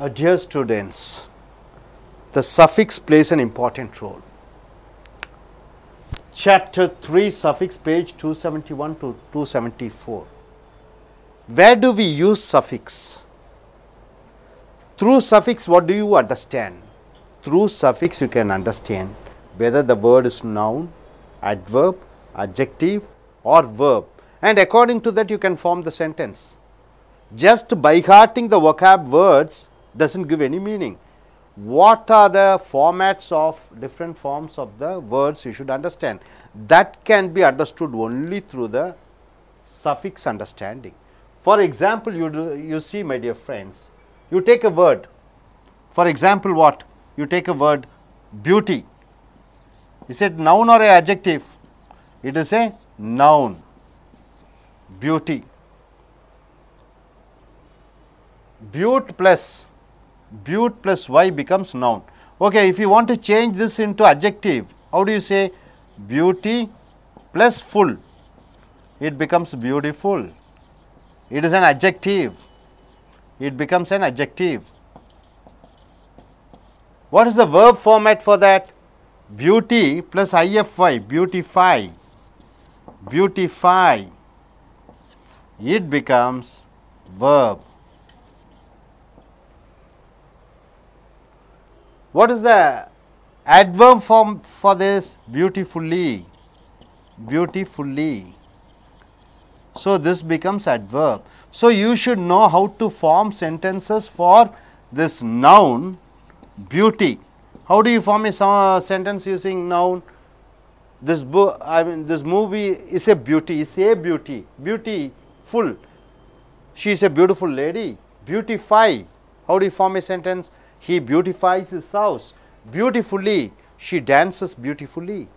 Uh, dear students, the suffix plays an important role. Chapter 3, suffix, page 271 to 274. Where do we use suffix? Through suffix, what do you understand? Through suffix, you can understand whether the word is noun, adverb, adjective, or verb, and according to that, you can form the sentence. Just by hearting the vocab words, does not give any meaning. What are the formats of different forms of the words you should understand? That can be understood only through the suffix understanding. For example, you, do, you see my dear friends, you take a word. For example, what? You take a word beauty. Is it noun or a adjective? It is a noun, beauty. Beaut plus but plus y becomes noun. Okay, if you want to change this into adjective, how do you say beauty plus full? It becomes beautiful. It is an adjective. It becomes an adjective. What is the verb format for that? Beauty plus ify, beautify, beautify. It becomes verb. What is the adverb form for this? Beautifully, beautifully. So, this becomes adverb. So, you should know how to form sentences for this noun beauty. How do you form a sentence using noun? This book, I mean, this movie is a beauty, is a beauty, beautiful. She is a beautiful lady, beautify. How do you form a sentence? He beautifies his house beautifully. She dances beautifully.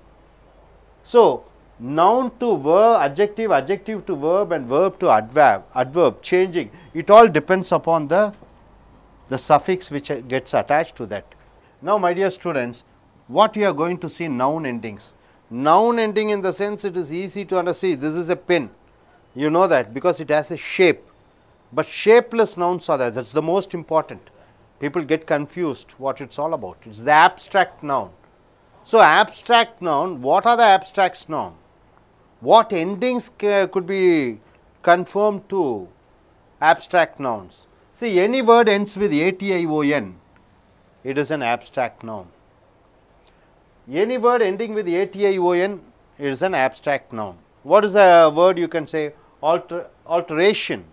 So, noun to verb, adjective, adjective to verb and verb to adverb, adverb changing. It all depends upon the, the suffix which gets attached to that. Now, my dear students, what you are going to see noun endings. Noun ending in the sense it is easy to understand. This is a pin. You know that because it has a shape. But shapeless nouns are there. That is the most important. People get confused what it's all about. It's the abstract noun. So, abstract noun, what are the abstract noun? What endings could be conformed to abstract nouns? See, any word ends with A-T-I-O-N, it is an abstract noun. Any word ending with A-T-I-O-N is an abstract noun. What is a word you can say? Alter, alteration.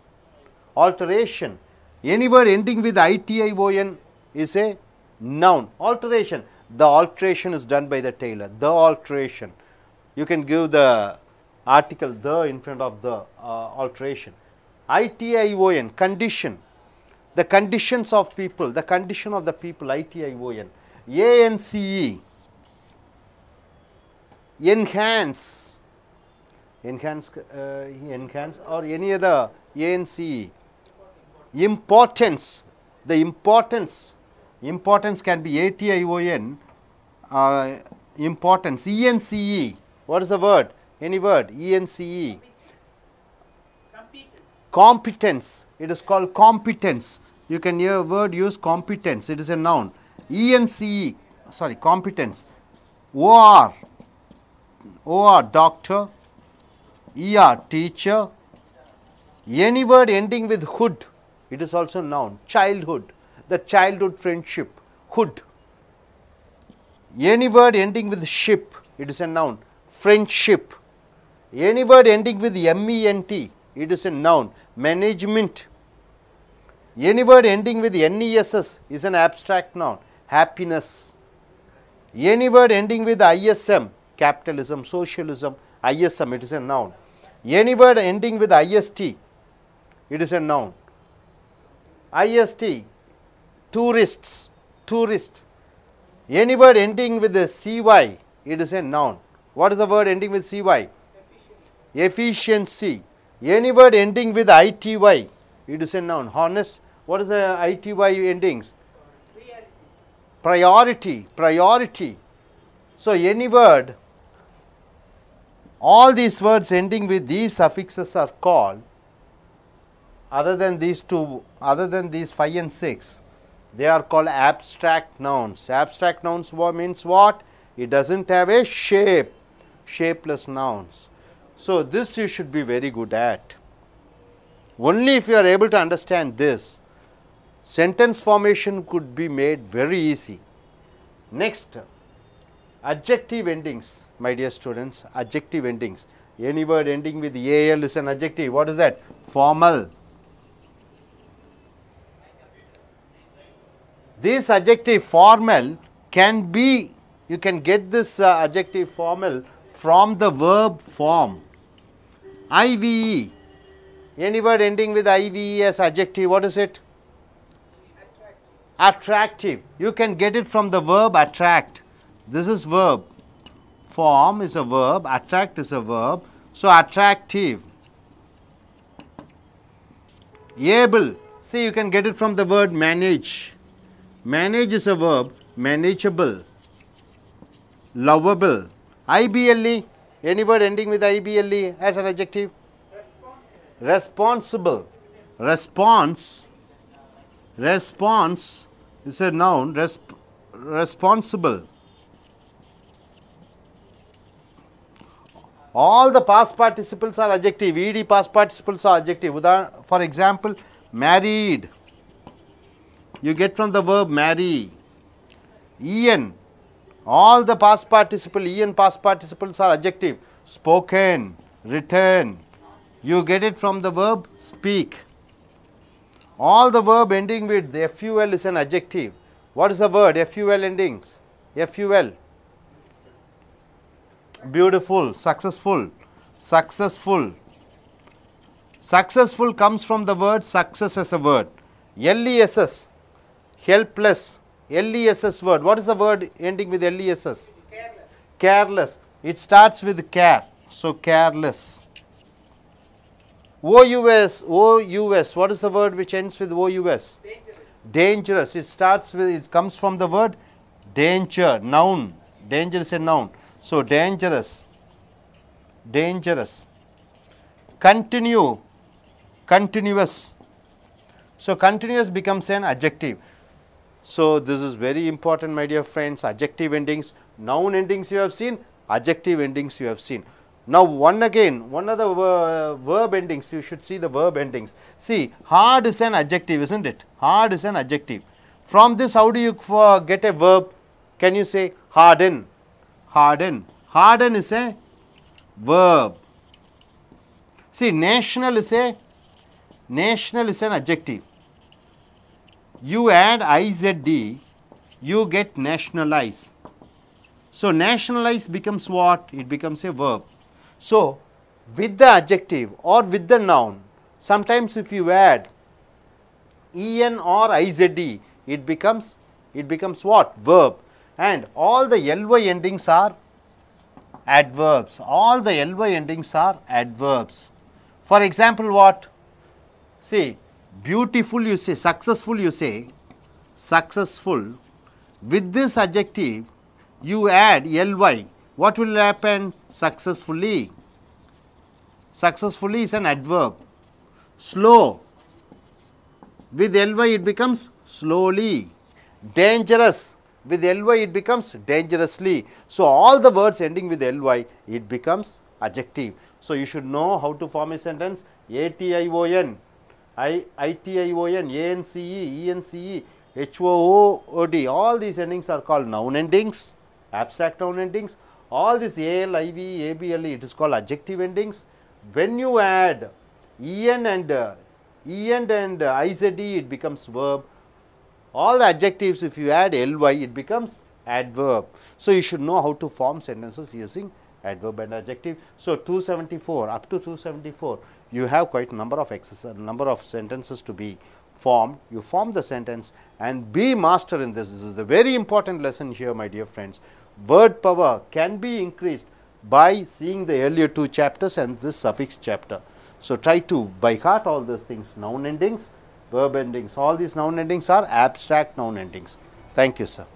Alteration any word ending with ITION is a noun, alteration. The alteration is done by the tailor, the alteration. You can give the article the in front of the uh, alteration. ITION, condition, the conditions of people, the condition of the people, ITION. ANCE, enhance, enhance, uh, enhance or any other ANCE importance, the importance, importance can be ATION, uh, importance, ENCE, what is the word? Any word, ENCE. Competence. competence, it is called competence. You can hear a word use competence, it is a noun. ENCE, sorry, competence. OR, OR, doctor, ER, teacher, any word ending with hood it is also noun. Childhood, the childhood friendship, hood. Any word ending with ship, it is a noun. Friendship. Any word ending with M-E-N-T, it is a noun. Management. Any word ending with N-E-S-S is an abstract noun. Happiness. Any word ending with ISM, capitalism, socialism, ISM, it is a noun. Any word ending with IST, it is a noun. IST, tourists, tourist. Any word ending with a CY, it is a noun. What is the word ending with CY? Efficiency. Any word ending with ITY, it is a noun. Harness. what is the ITY endings? Priority, priority. So, any word, all these words ending with these suffixes are called other than these two, other than these 5 and 6, they are called abstract nouns. Abstract nouns means what? It does not have a shape, shapeless nouns. So, this you should be very good at. Only if you are able to understand this, sentence formation could be made very easy. Next, adjective endings, my dear students, adjective endings. Any word ending with AL is an adjective. What is that? Formal. this adjective formal can be, you can get this uh, adjective formal from the verb form. IVE, any word ending with IVE as adjective, what is it? Attractive. attractive. You can get it from the verb attract. This is verb. Form is a verb, attract is a verb. So, attractive. Able. See, you can get it from the word manage manage is a verb, manageable, lovable. IBLE, any word ending with IBLE as an adjective? Responsible. Response. Response is a noun. Resp responsible. All the past participles are adjective. ED past participles are adjective. For example, married you get from the verb marry. En, all the past participle, en past participles are adjective, spoken, written. You get it from the verb speak. All the verb ending with the FUL is an adjective. What is the word FUL endings? FUL. Beautiful, successful, successful. Successful comes from the word success as a word. LESS helpless, L-E-S-S word. What is the word ending with L-E-S-S? Careless. careless. It starts with care. So, careless. O-U-S, O-U-S. What is the word which ends with O-U-S? Dangerous. dangerous. It starts with, it comes from the word danger, noun. Danger is a noun. So, dangerous. Dangerous. Continue. Continuous. So, continuous becomes an adjective. So, this is very important my dear friends adjective endings, noun endings you have seen, adjective endings you have seen. Now, one again one other uh, verb endings you should see the verb endings. See hard is an adjective is not it, hard is an adjective. From this how do you uh, get a verb? Can you say harden, harden, harden is a verb. See national is a, national is an adjective you add IZD, you get nationalize. So, nationalize becomes what? It becomes a verb. So, with the adjective or with the noun, sometimes if you add en or izd, it becomes, it becomes what? Verb. And all the ly endings are adverbs. All the ly endings are adverbs. For example, what? See, beautiful you say, successful you say, successful, with this adjective you add ly, what will happen? Successfully. Successfully is an adverb. Slow, with ly it becomes slowly. Dangerous, with ly it becomes dangerously. So, all the words ending with ly it becomes adjective. So, you should know how to form a sentence A-T-I-O-N I, ITION, ANCE, ENCE, all these endings are called noun endings, abstract noun endings. All this AL, IV, ABLE, it is called adjective endings. When you add EN and uh, EN and uh, IZE, it becomes verb. All the adjectives, if you add LY, it becomes adverb. So, you should know how to form sentences using adverb and adjective. So, 274 up to 274 you have quite number of number of sentences to be formed. You form the sentence and be master in this. This is the very important lesson here my dear friends. Word power can be increased by seeing the earlier two chapters and this suffix chapter. So, try to by heart all those things noun endings, verb endings all these noun endings are abstract noun endings. Thank you sir.